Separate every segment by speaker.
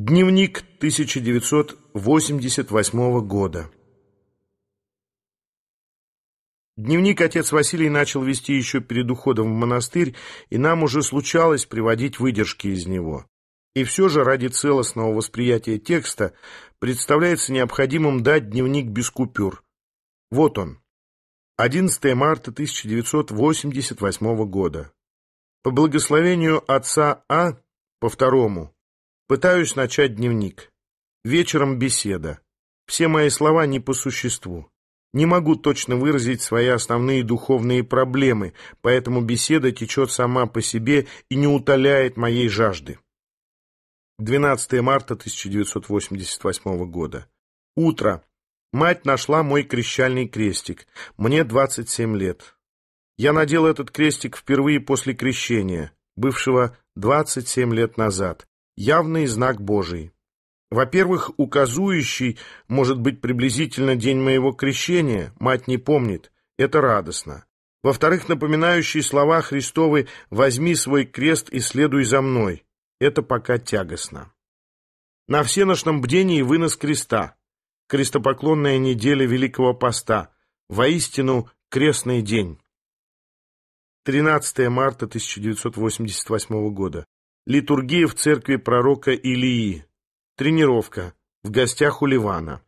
Speaker 1: Дневник 1988 года. Дневник отец Василий начал вести еще перед уходом в монастырь, и нам уже случалось приводить выдержки из него. И все же ради целостного восприятия текста представляется необходимым дать дневник без купюр. Вот он. 11 марта 1988 года. По благословению отца А по второму Пытаюсь начать дневник. Вечером беседа. Все мои слова не по существу. Не могу точно выразить свои основные духовные проблемы, поэтому беседа течет сама по себе и не утоляет моей жажды. 12 марта 1988 года. Утро. Мать нашла мой крещальный крестик. Мне 27 лет. Я надел этот крестик впервые после крещения, бывшего 27 лет назад явный знак Божий. Во-первых, указующий может быть приблизительно день моего крещения, мать не помнит, это радостно. Во-вторых, напоминающий слова Христовы «возьми свой крест и следуй за мной», это пока тягостно. На всеношном бдении вынос креста, крестопоклонная неделя Великого Поста, воистину крестный день. 13 марта 1988 года. Литургия в церкви пророка Илии. Тренировка. В гостях у Ливана.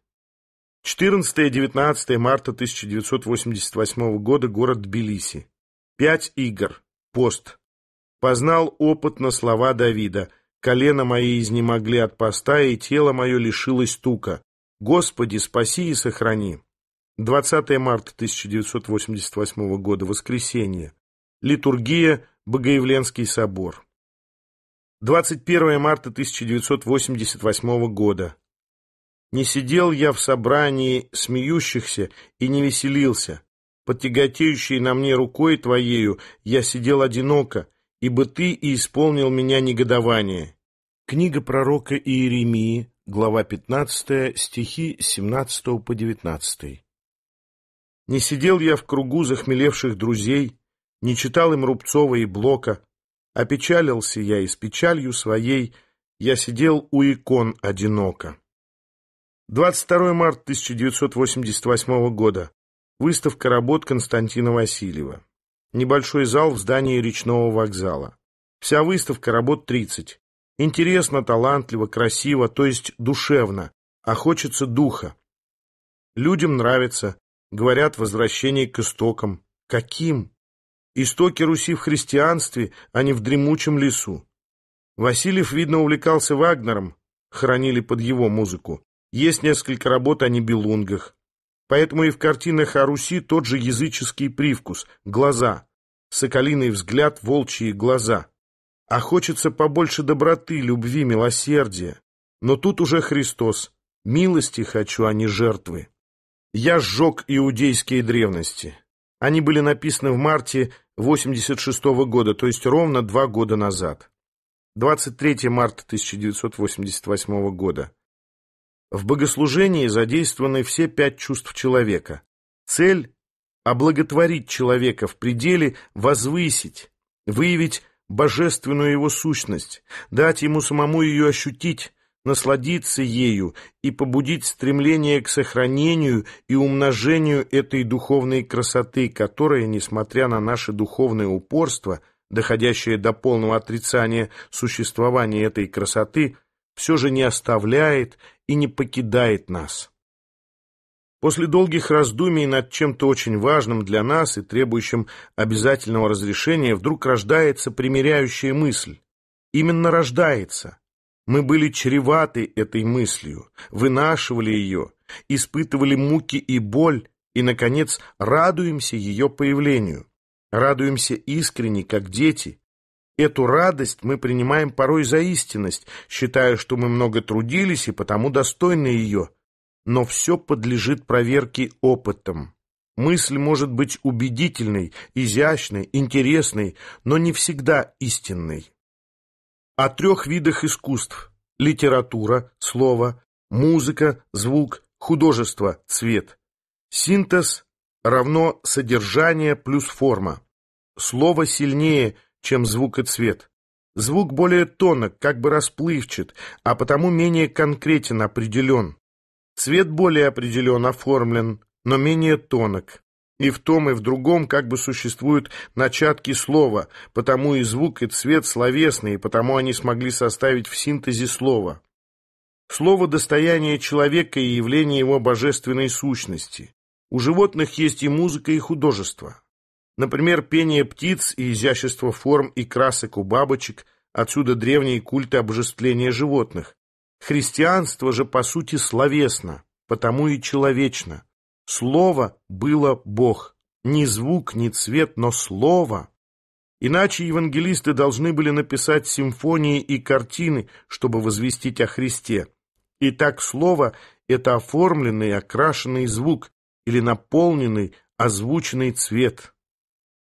Speaker 1: 14-19 марта 1988 года. Город Тбилиси. Пять игр. Пост. Познал опыт на слова Давида. Колено мои изнемогли от поста, и тело мое лишилось тука. Господи, спаси и сохрани. 20 марта 1988 года. Воскресенье. Литургия. Богоявленский собор. 21 марта 1988 года. Не сидел я в собрании смеющихся и не веселился. Под тяготеющей на мне рукой твоею я сидел одиноко, ибо ты и исполнил меня негодование. Книга пророка Иеремии, глава 15, стихи 17 по 19. Не сидел я в кругу захмелевших друзей, не читал им Рубцова и Блока, Опечалился я, и с печалью своей я сидел у икон одиноко. 22 марта 1988 года. Выставка работ Константина Васильева. Небольшой зал в здании речного вокзала. Вся выставка работ 30. Интересно, талантливо, красиво, то есть душевно, а хочется духа. Людям нравится, говорят, возвращение к истокам. Каким? Истоки Руси в христианстве, а не в дремучем лесу. Васильев, видно, увлекался Вагнером, хранили под его музыку. Есть несколько работ о небелунгах. Поэтому и в картинах о Руси тот же языческий привкус – глаза. Соколиный взгляд, волчьи глаза. А хочется побольше доброты, любви, милосердия. Но тут уже Христос. Милости хочу, а не жертвы. Я сжег иудейские древности. Они были написаны в марте 1986 -го года, то есть ровно два года назад. 23 марта 1988 года. В богослужении задействованы все пять чувств человека. Цель – облаготворить человека в пределе, возвысить, выявить божественную его сущность, дать ему самому ее ощутить, насладиться ею и побудить стремление к сохранению и умножению этой духовной красоты, которая, несмотря на наше духовное упорство, доходящее до полного отрицания существования этой красоты, все же не оставляет и не покидает нас. После долгих раздумий над чем-то очень важным для нас и требующим обязательного разрешения вдруг рождается примиряющая мысль. Именно рождается. Мы были чреваты этой мыслью, вынашивали ее, испытывали муки и боль, и, наконец, радуемся ее появлению. Радуемся искренне, как дети. Эту радость мы принимаем порой за истинность, считая, что мы много трудились и потому достойны ее. Но все подлежит проверке опытом. Мысль может быть убедительной, изящной, интересной, но не всегда истинной о трех видах искусств – литература, слово, музыка, звук, художество, цвет. Синтез равно содержание плюс форма. Слово сильнее, чем звук и цвет. Звук более тонок, как бы расплывчат, а потому менее конкретен определен. Цвет более определен оформлен, но менее тонок. И в том, и в другом как бы существуют начатки слова, потому и звук, и цвет словесные, потому они смогли составить в синтезе слово. Слово – достояние человека и явление его божественной сущности. У животных есть и музыка, и художество. Например, пение птиц и изящество форм и красок у бабочек, отсюда древние культы обожествления животных. Христианство же, по сути, словесно, потому и человечно – Слово было Бог. Ни звук, ни цвет, но слово. Иначе евангелисты должны были написать симфонии и картины, чтобы возвестить о Христе. Итак, слово – это оформленный, окрашенный звук или наполненный, озвученный цвет.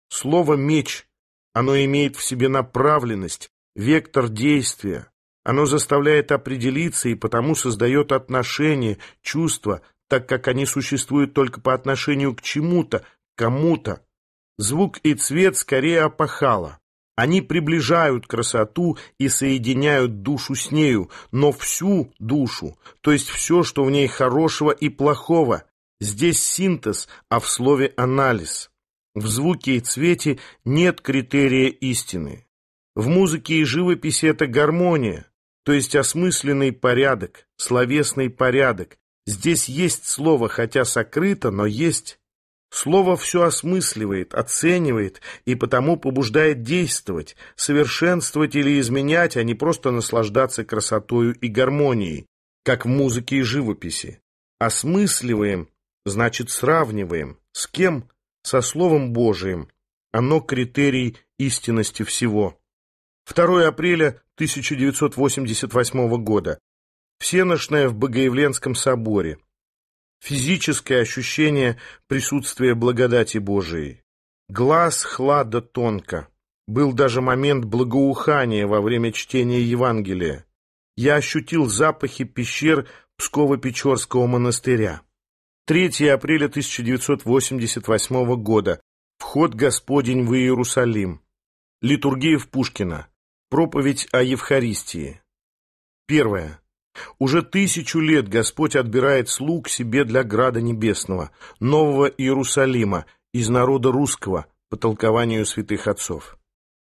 Speaker 1: Слово «меч» – оно имеет в себе направленность, вектор действия. Оно заставляет определиться и потому создает отношения, чувства, так как они существуют только по отношению к чему-то, кому-то. Звук и цвет скорее опахало. Они приближают красоту и соединяют душу с нею, но всю душу, то есть все, что в ней хорошего и плохого. Здесь синтез, а в слове анализ. В звуке и цвете нет критерия истины. В музыке и живописи это гармония, то есть осмысленный порядок, словесный порядок, Здесь есть слово, хотя сокрыто, но есть. Слово все осмысливает, оценивает и потому побуждает действовать, совершенствовать или изменять, а не просто наслаждаться красотою и гармонией, как в музыке и живописи. Осмысливаем, значит сравниваем. С кем? Со Словом Божиим. Оно критерий истинности всего. 2 апреля 1988 года всеношная в Богоявленском соборе, физическое ощущение присутствия благодати Божией. Глаз хлада тонко. Был даже момент благоухания во время чтения Евангелия. Я ощутил запахи пещер Псково-Печорского монастыря. 3 апреля 1988 года. Вход Господень в Иерусалим. Литургия в Пушкина. Проповедь о Евхаристии. Первое. Уже тысячу лет Господь отбирает слуг себе для Града Небесного, Нового Иерусалима, из народа русского, по толкованию святых отцов.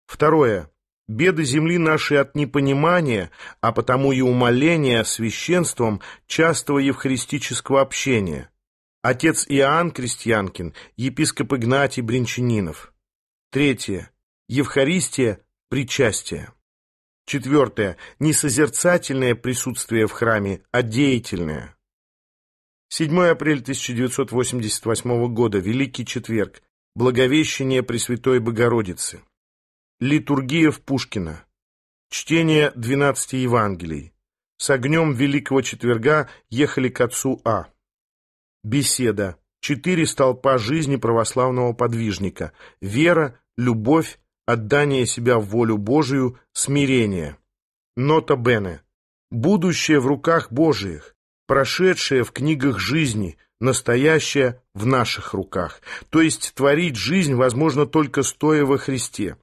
Speaker 1: Второе. Беды земли нашей от непонимания, а потому и умоления священством частого евхаристического общения. Отец Иоанн Крестьянкин, епископ Игнатий Бринчанинов. Третье. Евхаристия – причастие. Четвертое. Не созерцательное присутствие в храме, а деятельное. 7 апреля 1988 года. Великий четверг. Благовещение Пресвятой Богородицы. Литургия в Пушкина. Чтение 12 Евангелий. С огнем Великого Четверга ехали к отцу А. Беседа. Четыре столпа жизни православного подвижника. Вера, любовь, отдание себя в волю Божию, смирение. Нота Бене. Будущее в руках Божиих, прошедшее в книгах жизни, настоящее в наших руках. То есть творить жизнь возможно только стоя во Христе.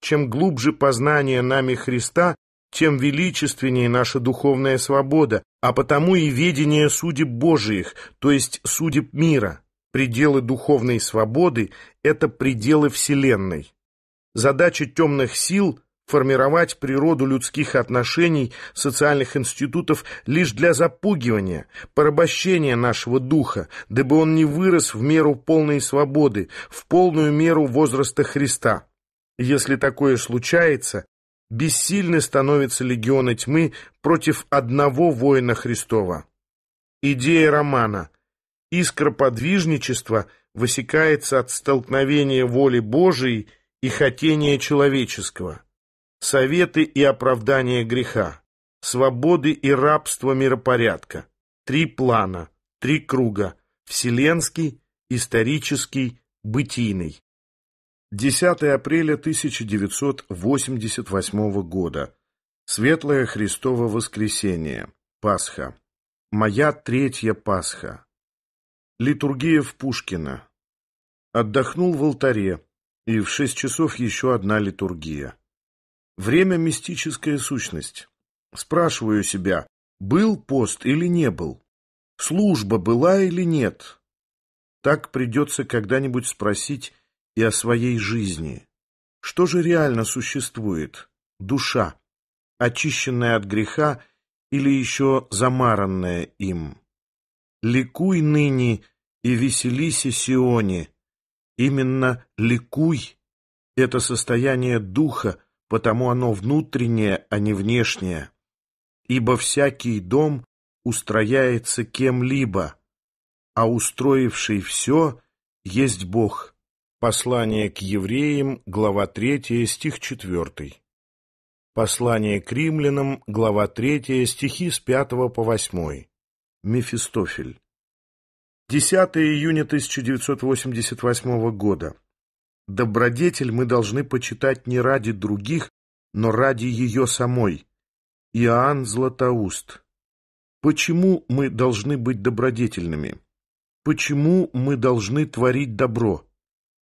Speaker 1: Чем глубже познание нами Христа, тем величественнее наша духовная свобода, а потому и ведение судеб Божиих, то есть судеб мира. Пределы духовной свободы – это пределы Вселенной. Задача темных сил – формировать природу людских отношений, социальных институтов лишь для запугивания, порабощения нашего духа, дабы он не вырос в меру полной свободы, в полную меру возраста Христа. Если такое случается, бессильны становятся легионы тьмы против одного воина Христова. Идея романа «Искра подвижничества» высекается от столкновения воли Божией и хотения человеческого, советы и оправдания греха, свободы и рабства миропорядка, три плана, три круга, вселенский, исторический, бытийный. 10 апреля 1988 года. Светлое Христово воскресение. Пасха. Моя третья Пасха. Литургия в Пушкина. Отдохнул в алтаре. И в шесть часов еще одна литургия. Время – мистическая сущность. Спрашиваю себя, был пост или не был? Служба была или нет? Так придется когда-нибудь спросить и о своей жизни. Что же реально существует? Душа, очищенная от греха или еще замаранная им? «Ликуй ныне и веселись, Сионе, Именно «ликуй» — это состояние духа, потому оно внутреннее, а не внешнее. Ибо всякий дом устрояется кем-либо, а устроивший все есть Бог. Послание к евреям, глава 3, стих 4. Послание к римлянам, глава 3, стихи с 5 по 8. Мефистофель. 10 июня 1988 года. Добродетель мы должны почитать не ради других, но ради ее самой. Иоанн Златоуст. Почему мы должны быть добродетельными? Почему мы должны творить добро?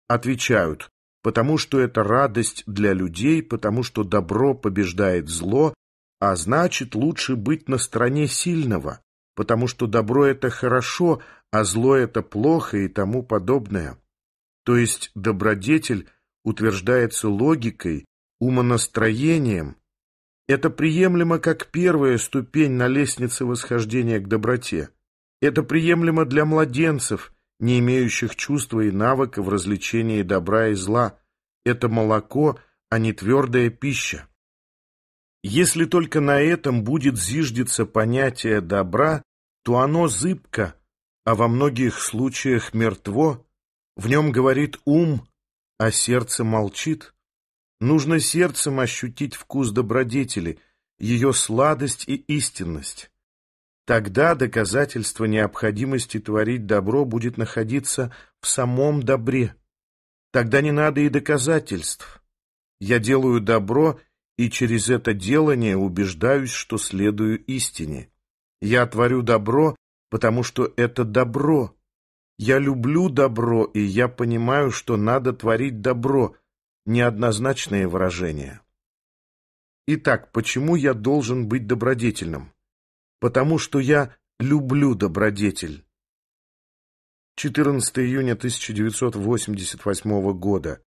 Speaker 1: Отвечают, потому что это радость для людей, потому что добро побеждает зло, а значит лучше быть на стороне сильного, потому что добро – это хорошо, а зло — это плохо и тому подобное. То есть добродетель утверждается логикой, умонастроением. Это приемлемо как первая ступень на лестнице восхождения к доброте. Это приемлемо для младенцев, не имеющих чувства и навыка в развлечении добра и зла. Это молоко, а не твердая пища. Если только на этом будет зиждеться понятие добра, то оно зыбко, а во многих случаях мертво, в нем говорит ум, а сердце молчит. Нужно сердцем ощутить вкус добродетели, ее сладость и истинность. Тогда доказательство необходимости творить добро будет находиться в самом добре. Тогда не надо и доказательств. Я делаю добро и через это делание убеждаюсь, что следую истине. Я творю добро потому что это добро. Я люблю добро, и я понимаю, что надо творить добро. Неоднозначное выражение. Итак, почему я должен быть добродетельным? Потому что я люблю добродетель. 14 июня 1988 года.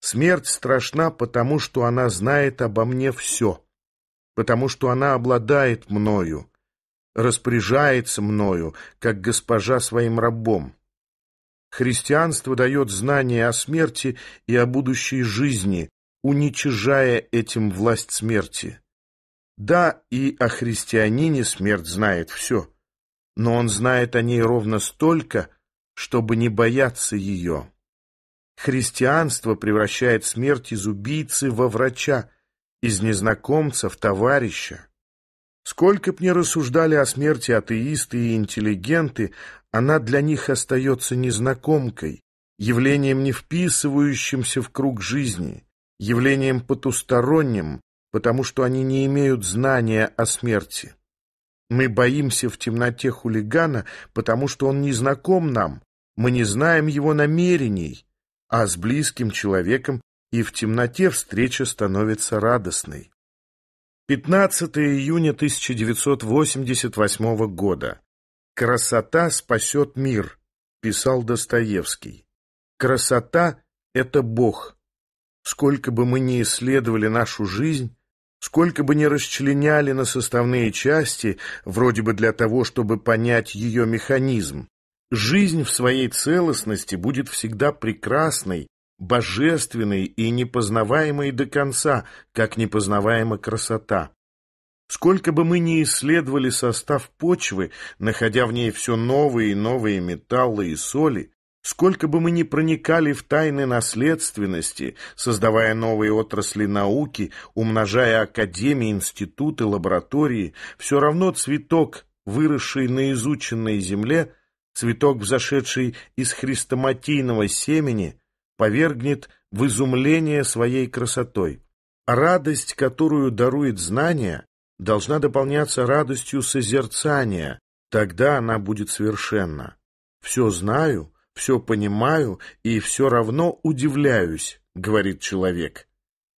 Speaker 1: Смерть страшна, потому что она знает обо мне все, потому что она обладает мною, распоряжается мною, как госпожа своим рабом. Христианство дает знание о смерти и о будущей жизни, уничижая этим власть смерти. Да, и о христианине смерть знает все, но он знает о ней ровно столько, чтобы не бояться ее. Христианство превращает смерть из убийцы во врача, из незнакомца в товарища. Сколько б ни рассуждали о смерти атеисты и интеллигенты, она для них остается незнакомкой, явлением, не вписывающимся в круг жизни, явлением потусторонним, потому что они не имеют знания о смерти. Мы боимся в темноте хулигана, потому что он не знаком нам, мы не знаем его намерений, а с близким человеком и в темноте встреча становится радостной. 15 июня 1988 года. «Красота спасет мир», – писал Достоевский. «Красота – это Бог. Сколько бы мы ни исследовали нашу жизнь, сколько бы ни расчленяли на составные части, вроде бы для того, чтобы понять ее механизм, жизнь в своей целостности будет всегда прекрасной, божественной и непознаваемой до конца, как непознаваема красота. Сколько бы мы ни исследовали состав почвы, находя в ней все новые и новые металлы и соли, сколько бы мы ни проникали в тайны наследственности, создавая новые отрасли науки, умножая академии, институты, лаборатории, все равно цветок, выросший на изученной земле, цветок, взошедший из хрестоматийного семени – повергнет в изумление своей красотой. Радость, которую дарует знание, должна дополняться радостью созерцания, тогда она будет совершенна. «Все знаю, все понимаю и все равно удивляюсь», — говорит человек.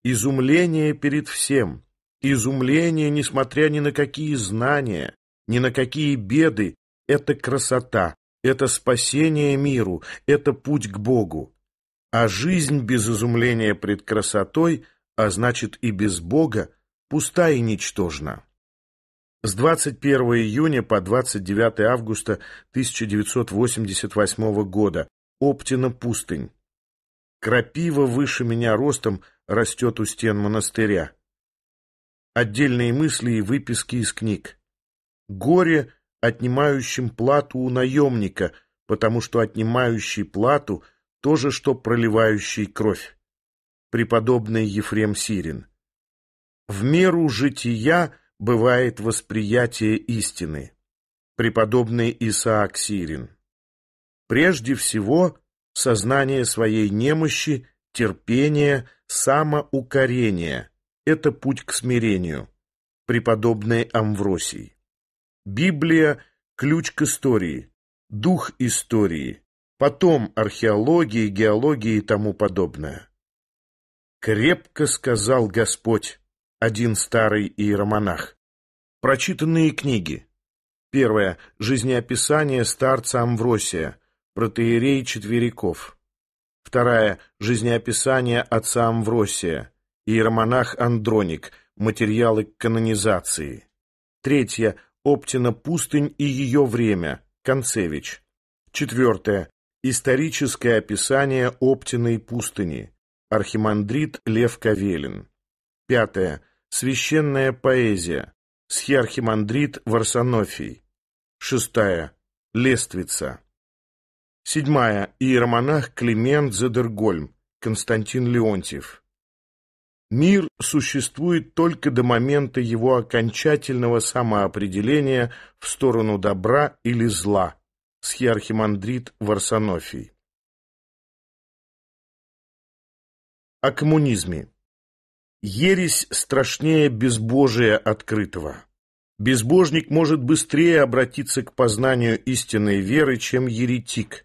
Speaker 1: «Изумление перед всем, изумление, несмотря ни на какие знания, ни на какие беды, это красота, это спасение миру, это путь к Богу. А жизнь без изумления пред красотой, а значит и без Бога, пуста и ничтожна. С 21 июня по 29 августа 1988 года. Оптина пустынь. Крапива выше меня ростом растет у стен монастыря. Отдельные мысли и выписки из книг. Горе, отнимающим плату у наемника, потому что отнимающий плату – то же, что проливающий кровь. Преподобный Ефрем Сирин. В меру жития бывает восприятие истины. Преподобный Исаак Сирин. Прежде всего, сознание своей немощи, терпение, самоукорение – это путь к смирению. Преподобный Амвросий. Библия – ключ к истории, дух истории – потом археологии, геологии и тому подобное. «Крепко сказал Господь», — один старый иеромонах. Прочитанные книги. Первое. Жизнеописание старца Амвросия, протеерей Четвериков. Вторая. Жизнеописание отца Амвросия, иеромонах Андроник, материалы к канонизации. Третье. Оптина пустынь и ее время, Концевич. Четвертое. Историческое описание Оптиной пустыни. Архимандрит Лев Кавелин. Пятое. Священная поэзия. Схиархимандрит Варсонофий. Шестая. Лествица. Седьмая. Иеромонах Климент Задергольм. Константин Леонтьев. Мир существует только до момента его окончательного самоопределения в сторону добра или зла, схиархимандрит Варсонофий. О коммунизме. Ересь страшнее безбожия открытого. Безбожник может быстрее обратиться к познанию истинной веры, чем еретик.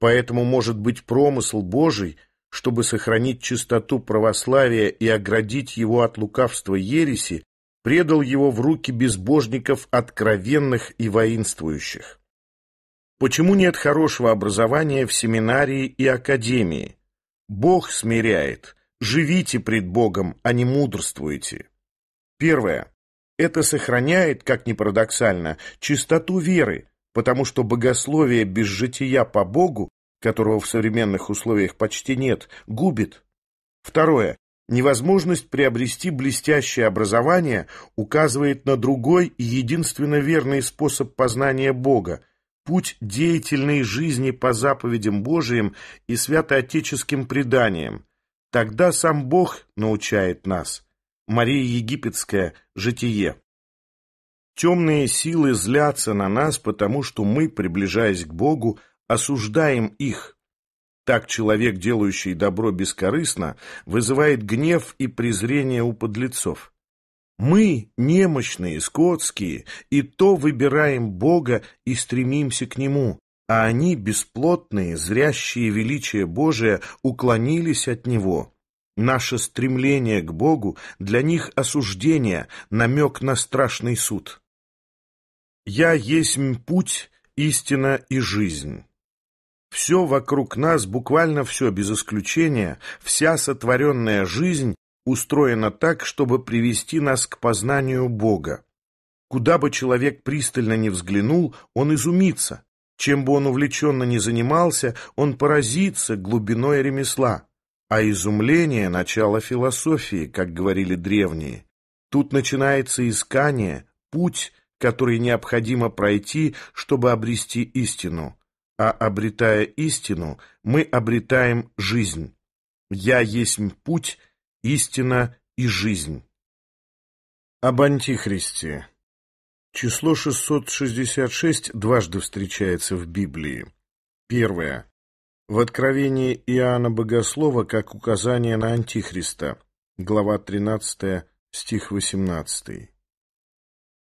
Speaker 1: Поэтому может быть промысл Божий, чтобы сохранить чистоту православия и оградить его от лукавства ереси, предал его в руки безбожников откровенных и воинствующих. Почему нет хорошего образования в семинарии и академии? Бог смиряет. Живите пред Богом, а не мудрствуйте. Первое. Это сохраняет, как ни парадоксально, чистоту веры, потому что богословие без жития по Богу, которого в современных условиях почти нет, губит. Второе. Невозможность приобрести блестящее образование указывает на другой и единственно верный способ познания Бога – Путь деятельной жизни по заповедям Божиим и святоотеческим преданиям. Тогда сам Бог научает нас. Мария Египетская, житие. Темные силы злятся на нас, потому что мы, приближаясь к Богу, осуждаем их. Так человек, делающий добро бескорыстно, вызывает гнев и презрение у подлецов. Мы, немощные, скотские, и то выбираем Бога и стремимся к Нему, а они, бесплотные, зрящие величие Божие, уклонились от Него. Наше стремление к Богу для них осуждение, намек на страшный суд. «Я есть путь, истина и жизнь». Все вокруг нас, буквально все без исключения, вся сотворенная жизнь устроена так, чтобы привести нас к познанию Бога. Куда бы человек пристально ни взглянул, он изумится. Чем бы он увлеченно ни занимался, он поразится глубиной ремесла. А изумление – начало философии, как говорили древние. Тут начинается искание, путь, который необходимо пройти, чтобы обрести истину. А обретая истину, мы обретаем жизнь. «Я есть путь», истина и жизнь. Об Антихристе. Число 666 дважды встречается в Библии. Первое. В Откровении Иоанна Богослова как указание на Антихриста. Глава 13, стих 18.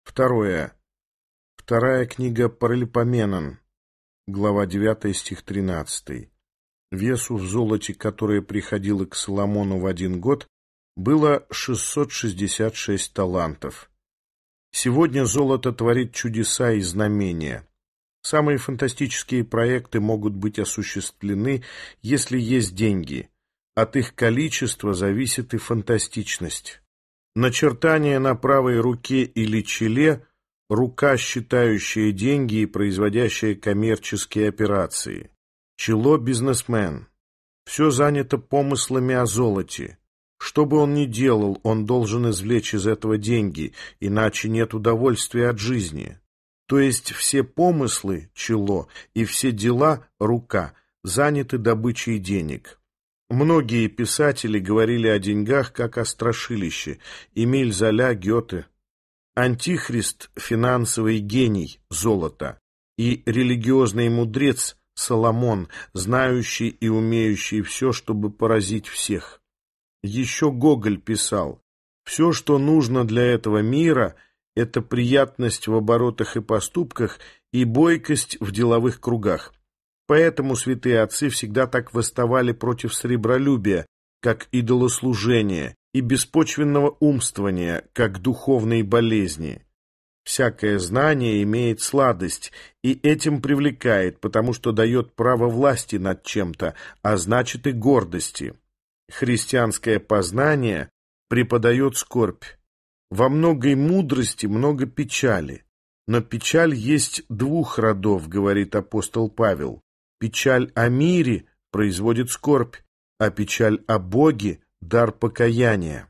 Speaker 1: Второе. Вторая книга Паралипоменон. Глава 9, стих 13. Весу в золоте, которое приходило к Соломону в один год, было 666 талантов. Сегодня золото творит чудеса и знамения. Самые фантастические проекты могут быть осуществлены, если есть деньги. От их количества зависит и фантастичность. Начертание на правой руке или челе – рука, считающая деньги и производящая коммерческие операции. Чело – бизнесмен. Все занято помыслами о золоте. Что бы он ни делал, он должен извлечь из этого деньги, иначе нет удовольствия от жизни. То есть все помыслы – чело, и все дела – рука, заняты добычей денег. Многие писатели говорили о деньгах как о страшилище – Эмиль Золя, Гёте. Антихрист – финансовый гений золота и религиозный мудрец – Соломон, знающий и умеющий все, чтобы поразить всех. Еще Гоголь писал, «Все, что нужно для этого мира, это приятность в оборотах и поступках и бойкость в деловых кругах». Поэтому святые отцы всегда так восставали против сребролюбия, как идолослужения, и беспочвенного умствования, как духовной болезни. Всякое знание имеет сладость и этим привлекает, потому что дает право власти над чем-то, а значит и гордости христианское познание преподает скорбь. Во многой мудрости много печали, но печаль есть двух родов, говорит апостол Павел. Печаль о мире производит скорбь, а печаль о Боге – дар покаяния.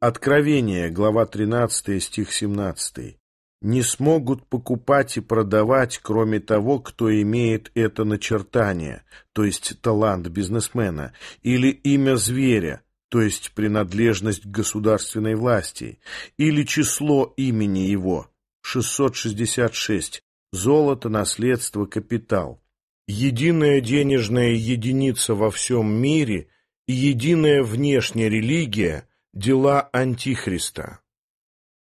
Speaker 1: Откровение, глава 13, стих 17 не смогут покупать и продавать, кроме того, кто имеет это начертание, то есть талант бизнесмена, или имя зверя, то есть принадлежность к государственной власти, или число имени его, 666, золото, наследство, капитал. Единая денежная единица во всем мире и единая внешняя религия – дела Антихриста.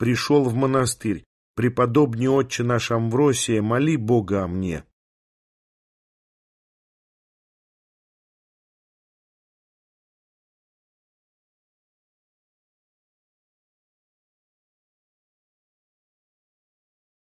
Speaker 1: пришел в монастырь. Преподобный отче наш Амвросия, моли Бога о мне.